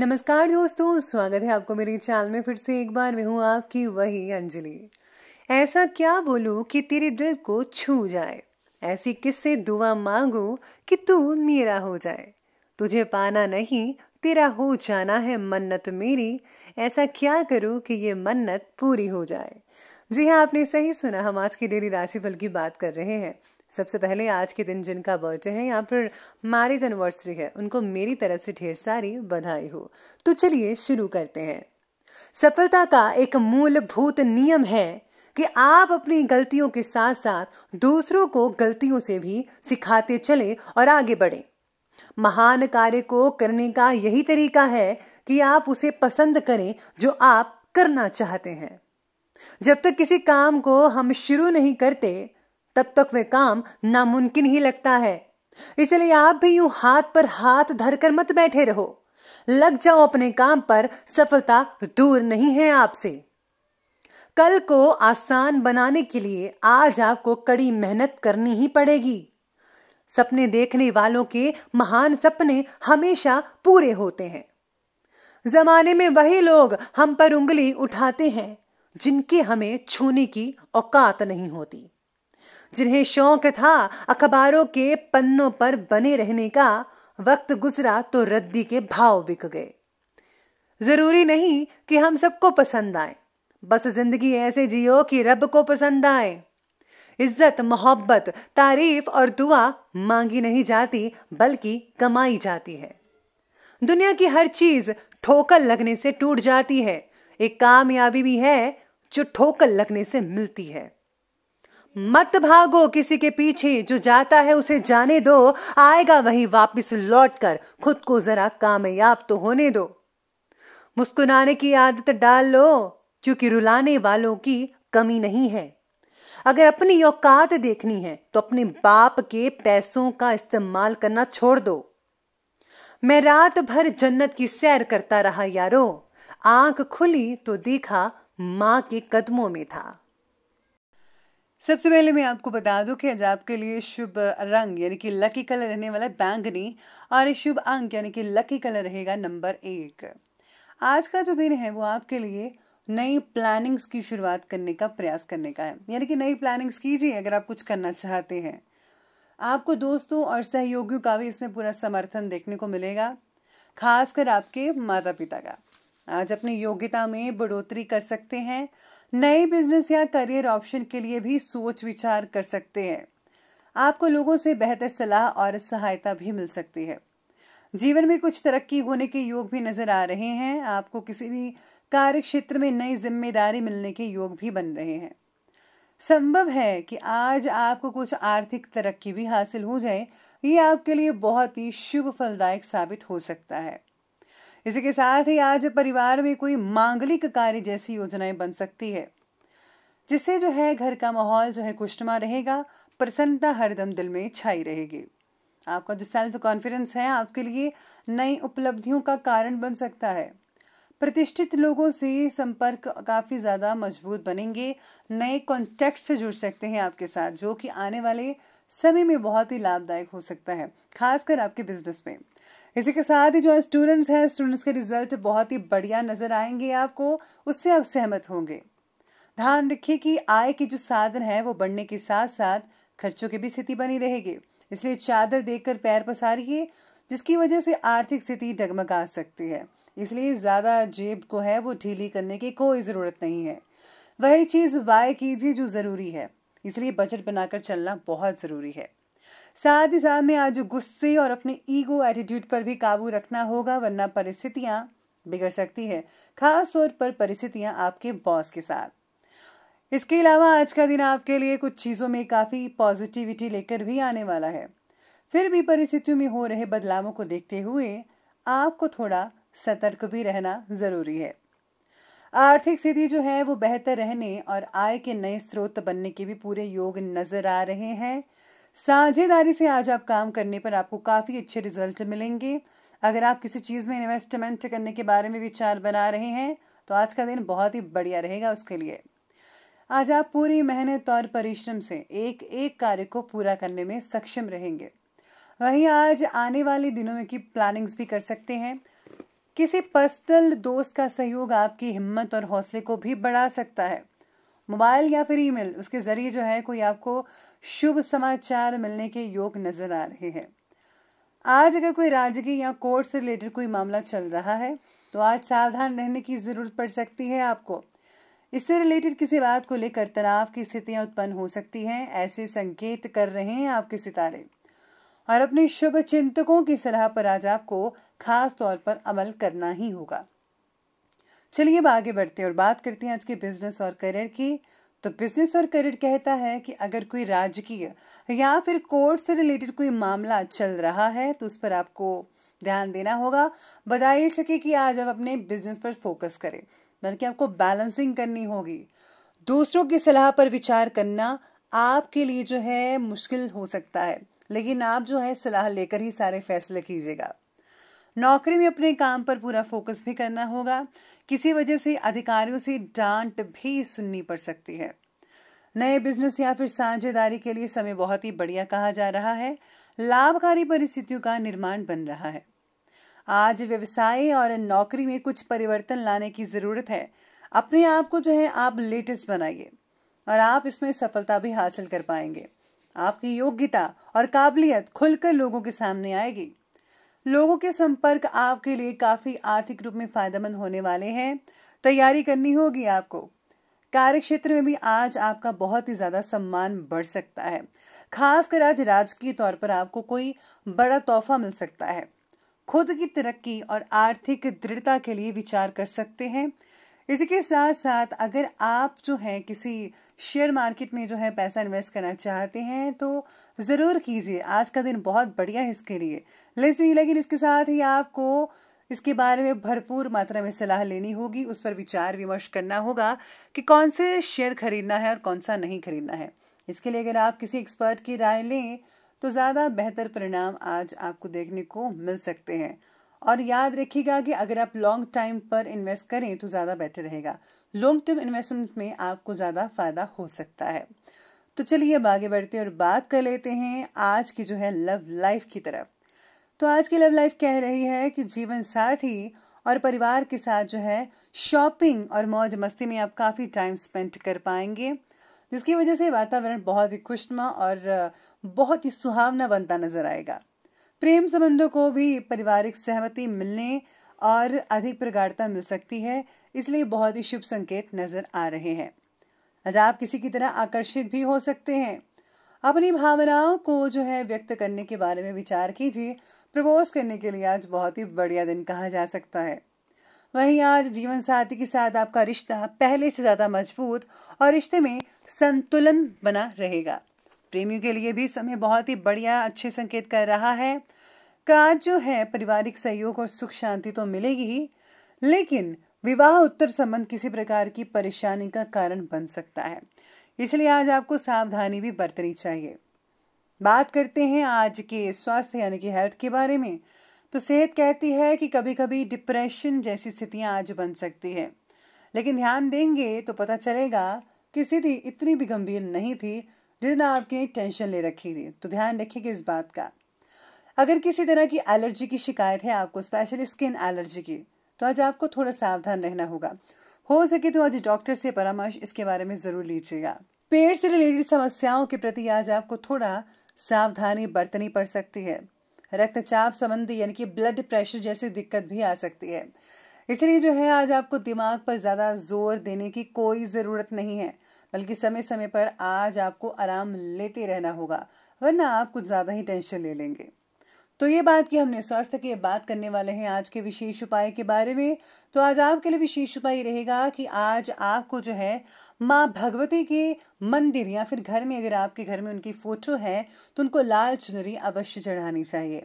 नमस्कार दोस्तों स्वागत है आपको मेरे चैनल में फिर से एक बार मैं हूँ आपकी वही अंजलि ऐसा क्या बोलूँ कि तेरे दिल को छू जाए ऐसी किससे दुआ मांगू कि तू मेरा हो जाए तुझे पाना नहीं तेरा हो जाना है मन्नत मेरी ऐसा क्या करूँ कि ये मन्नत पूरी हो जाए जी हाँ आपने सही सुना हम आज की डेली राशिफल की बात कर रहे हैं सबसे पहले आज के दिन जिनका बर्थडे है या फिर मैरिज एनिवर्सरी है उनको मेरी तरफ से ढेर सारी बधाई हो तो चलिए शुरू करते हैं सफलता का एक मूलभूत नियम है कि आप अपनी गलतियों के साथ साथ दूसरों को गलतियों से भी सिखाते चले और आगे बढ़े महान कार्य को करने का यही तरीका है कि आप उसे पसंद करें जो आप करना चाहते हैं जब तक किसी काम को हम शुरू नहीं करते तब तक वे काम नामुमकिन ही लगता है इसलिए आप भी यूं हाथ पर हाथ धरकर मत बैठे रहो लग जाओ अपने काम पर सफलता दूर नहीं है आपसे कल को आसान बनाने के लिए आज आपको कड़ी मेहनत करनी ही पड़ेगी सपने देखने वालों के महान सपने हमेशा पूरे होते हैं जमाने में वही लोग हम पर उंगली उठाते हैं जिनके हमें छूने की औकात नहीं होती जिन्हें शौक था अखबारों के पन्नों पर बने रहने का वक्त गुजरा तो रद्दी के भाव बिक गए जरूरी नहीं कि हम सबको पसंद आए बस जिंदगी ऐसे जियो कि रब को पसंद आए इज्जत मोहब्बत तारीफ और दुआ मांगी नहीं जाती बल्कि कमाई जाती है दुनिया की हर चीज ठोकर लगने से टूट जाती है एक कामयाबी भी है जो ठोकर लगने से मिलती है मत भागो किसी के पीछे जो जाता है उसे जाने दो आएगा वही वापस लौटकर खुद को जरा कामयाब तो होने दो मुस्कुराने की आदत डाल लो क्योंकि रुलाने वालों की कमी नहीं है अगर अपनी औकात देखनी है तो अपने बाप के पैसों का इस्तेमाल करना छोड़ दो मैं रात भर जन्नत की सैर करता रहा यारो आंख खुली तो देखा मां के कदमों में था सबसे पहले मैं आपको बता दूं कि आज आपके लिए शुभ रंग यानी कि लकी कलर रहने वाला बैंगनी और शुभ अंक यानी कि लकी कलर रहेगा नंबर एक आज का जो दिन है वो आपके लिए नई प्लानिंग्स की शुरुआत करने का प्रयास करने का है यानी कि नई प्लानिंग्स कीजिए अगर आप कुछ करना चाहते हैं आपको दोस्तों और सहयोगियों का भी इसमें पूरा समर्थन देखने को मिलेगा खासकर आपके माता पिता का आज अपनी योग्यता में बढ़ोतरी कर सकते हैं नए बिजनेस या करियर ऑप्शन के लिए भी सोच विचार कर सकते हैं आपको लोगों से बेहतर सलाह और सहायता भी मिल सकती है जीवन में कुछ तरक्की होने के योग भी नजर आ रहे हैं आपको किसी भी कार्य क्षेत्र में नई जिम्मेदारी मिलने के योग भी बन रहे हैं संभव है कि आज आपको कुछ आर्थिक तरक्की भी हासिल हो जाए ये आपके लिए बहुत ही शुभ फलदायक साबित हो सकता है इसी के साथ ही आज परिवार में कोई मांगलिक कार्य जैसी योजनाएं बन सकती है जिससे जो है घर का माहौल जो है खुशनुमा रहेगा प्रसन्नता हरदम दिल में छाई रहेगी आपका जो सेल्फ कॉन्फिडेंस है आपके लिए नई उपलब्धियों का कारण बन सकता है प्रतिष्ठित लोगों से संपर्क काफ़ी ज़्यादा मजबूत बनेंगे नए कॉन्टेक्ट से जुड़ सकते हैं आपके साथ जो कि आने वाले समय में बहुत ही लाभदायक हो सकता है खासकर आपके बिजनेस में इसी के साथ ही जो स्टूडेंट्स हैं स्टूडेंट्स के रिजल्ट बहुत ही बढ़िया नजर आएंगे आपको उससे आप सहमत होंगे ध्यान रखिए कि आय के जो साधन है वो बढ़ने के साथ साथ खर्चों की भी स्थिति बनी रहेगी इसलिए चादर देखकर पैर पसारिए जिसकी वजह से आर्थिक स्थिति डगमगा सकती है इसलिए ज़्यादा जेब को है वो ढीली करने की कोई ज़रूरत नहीं है वही चीज़ वाय कीजिए जो ज़रूरी है इसलिए बजट बनाकर चलना बहुत ज़रूरी है साथ ही साथ में आज गुस्से और अपने ईगो एटीट्यूड पर भी काबू रखना होगा वरना परिस्थितियां बिगड़ सकती है खास तौर पर परिस्थितियां आपके बॉस के साथ इसके अलावा आज का दिन आपके लिए कुछ चीज़ों में काफ़ी पॉजिटिविटी लेकर भी आने वाला है फिर भी परिस्थितियों में हो रहे बदलावों को देखते हुए आपको थोड़ा सतर्क भी रहना ज़रूरी है आर्थिक स्थिति जो है वो बेहतर रहने और आय के नए स्रोत बनने के भी पूरे योग नजर आ रहे हैं साझेदारी से आज आप काम करने पर आपको काफी अच्छे रिजल्ट मिलेंगे अगर आप किसी चीज में इन्वेस्टमेंट करने के बारे में विचार बना रहे हैं तो आज का दिन बहुत ही बढ़िया रहेगा उसके लिए आज आप पूरी मेहनत और परिश्रम से एक एक कार्य को पूरा करने में सक्षम रहेंगे वहीं आज आने वाले दिनों में की प्लानिंग्स भी कर सकते हैं किसी पर्सनल दोस्त का सहयोग आपकी हिम्मत और हौसले को भी बढ़ा सकता है मोबाइल या फिर ईमेल उसके जरिए जो है कोई आपको शुभ समाचार मिलने के योग नजर आ रहे हैं आज अगर कोई राजगी या कोर्ट से रिलेटेड कोई मामला चल रहा है तो आज सावधान रहने की जरूरत पड़ सकती है आपको इससे रिलेटेड किसी बात को लेकर तनाव की स्थितियां उत्पन्न हो सकती हैं ऐसे संकेत कर रहे हैं आपके सितारे और अपने शुभ चिंतकों की सलाह पर आज आपको खास तौर पर अमल करना ही होगा चलिए अब आगे बढ़ते हैं और बात करते हैं आज के बिजनेस और करियर की तो बिजनेस और करियर कहता है कि अगर कोई राजकीय या फिर कोर्ट से रिलेटेड कोई मामला चल रहा है तो उस पर आपको ध्यान देना होगा बता ही सके कि आज आप अपने बिजनेस पर फोकस करें बल्कि आपको बैलेंसिंग करनी होगी दूसरों की सलाह पर विचार करना आपके लिए जो है मुश्किल हो सकता है लेकिन आप जो है सलाह लेकर ही सारे फैसले कीजिएगा नौकरी में अपने काम पर पूरा फोकस भी करना होगा किसी वजह से अधिकारियों से डांट भी सुननी पड़ सकती है नए बिजनेस या फिर साझेदारी के लिए समय बहुत ही बढ़िया कहा जा रहा है लाभकारी परिस्थितियों का निर्माण बन रहा है आज व्यवसाय और नौकरी में कुछ परिवर्तन लाने की जरूरत है अपने आप को जो है आप लेटेस्ट बनाइए और आप इसमें सफलता भी हासिल कर पाएंगे आपकी योग्यता और काबिलियत खुलकर लोगों के सामने आएगी लोगों के संपर्क आपके लिए काफ़ी आर्थिक रूप में फ़ायदेमंद होने वाले हैं तैयारी करनी होगी आपको कार्य क्षेत्र में भी आज आपका बहुत ही ज़्यादा सम्मान बढ़ सकता है खासकर आज राजकीय तौर पर आपको कोई बड़ा तोहफा मिल सकता है खुद की तरक्की और आर्थिक दृढ़ता के लिए विचार कर सकते हैं इसी के साथ साथ अगर आप जो है किसी शेयर मार्केट में जो है पैसा इन्वेस्ट करना चाहते हैं तो ज़रूर कीजिए आज का दिन बहुत बढ़िया है इसके लिए लेकिन लेकिन इसके साथ ही आपको इसके बारे में भरपूर मात्रा में सलाह लेनी होगी उस पर विचार विमर्श करना होगा कि कौन से शेयर खरीदना है और कौन सा नहीं खरीदना है इसके लिए अगर आप किसी एक्सपर्ट की राय लें तो ज़्यादा बेहतर परिणाम आज आपको देखने को मिल सकते हैं और याद रखिएगा कि अगर आप लॉन्ग टाइम पर इन्वेस्ट करें तो ज़्यादा बेटर रहेगा लॉन्ग टर्म इन्वेस्टमेंट में आपको ज़्यादा फ़ायदा हो सकता है तो चलिए अब आगे बढ़ते और बात कर लेते हैं आज की जो है लव लाइफ की तरफ तो आज की लव लाइफ कह रही है कि जीवन साथी और परिवार के साथ जो है शॉपिंग और मौज मस्ती में आप काफ़ी टाइम स्पेंड कर पाएंगे जिसकी वजह से वातावरण बहुत ही खुशनुमा और बहुत ही सुहावना बनता नजर आएगा प्रेम संबंधों को भी पारिवारिक सहमति मिलने और अधिक प्रगाढ़ता मिल सकती है इसलिए बहुत ही शुभ संकेत नजर आ रहे हैं आज आप किसी की तरह आकर्षित भी हो सकते हैं अपनी भावनाओं को जो है व्यक्त करने के बारे में विचार कीजिए प्रपोज करने के लिए आज बहुत ही बढ़िया दिन कहा जा सकता है वहीं आज जीवन साथी के साथ आपका रिश्ता पहले से ज़्यादा मजबूत और रिश्ते में संतुलन बना रहेगा प्रेमियों के लिए भी समय बहुत ही बढ़िया अच्छे संकेत कर रहा है काज जो है पारिवारिक सहयोग और सुख शांति तो मिलेगी ही लेकिन विवाह उत्तर संबंध किसी प्रकार की परेशानी का कारण बन सकता है इसलिए आज आपको सावधानी भी बरतनी चाहिए बात करते हैं आज के स्वास्थ्य यानी कि हेल्थ के बारे में तो सेहत कहती है कि कभी कभी डिप्रेशन जैसी स्थितियां आज बन सकती है लेकिन ध्यान देंगे तो पता चलेगा कि स्थिति इतनी भी गंभीर नहीं थी जितना आपकी टेंशन ले रखी थी तो ध्यान रखिएगा इस बात का अगर किसी तरह की एलर्जी की शिकायत है आपको स्पेशली स्किन एलर्जी की तो आज आपको थोड़ा सावधान रहना होगा हो सके तो आज डॉक्टर से परामर्श इसके बारे में ज़रूर लीजिएगा पेट से रिलेटेड समस्याओं के प्रति आज आपको थोड़ा सावधानी बरतनी पड़ सकती है रक्तचाप संबंधी यानी कि ब्लड प्रेशर जैसी दिक्कत भी आ सकती है इसलिए जो है आज आपको दिमाग पर ज़्यादा जोर देने की कोई ज़रूरत नहीं है बल्कि समय समय पर आज आपको आराम लेते रहना होगा वरना आप कुछ ज़्यादा ही टेंशन ले लेंगे तो ये बात की हमने स्वास्थ्य की बात करने वाले हैं आज के विशेष उपाय के बारे में तो आज आपके लिए विशेष उपाय रहेगा कि आज आपको जो है माँ भगवती के मंदिर या फिर घर में अगर आपके घर में उनकी फोटो है तो उनको लाल चुनरी अवश्य चढ़ानी चाहिए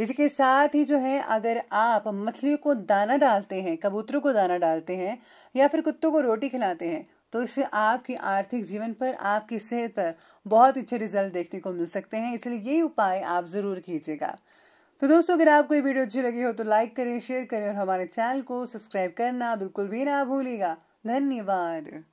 इसी के साथ ही जो है अगर आप मछलियों को दाना डालते हैं कबूतरों को दाना डालते हैं या फिर कुत्तों को रोटी खिलाते हैं तो इससे आपकी आर्थिक जीवन पर आपकी सेहत पर बहुत अच्छे रिजल्ट देखने को मिल सकते हैं इसलिए ये उपाय आप ज़रूर कीजिएगा तो दोस्तों अगर आपको ये वीडियो अच्छी लगी हो तो लाइक करें शेयर करें और हमारे चैनल को सब्सक्राइब करना बिल्कुल भी ना भूलिएगा धन्यवाद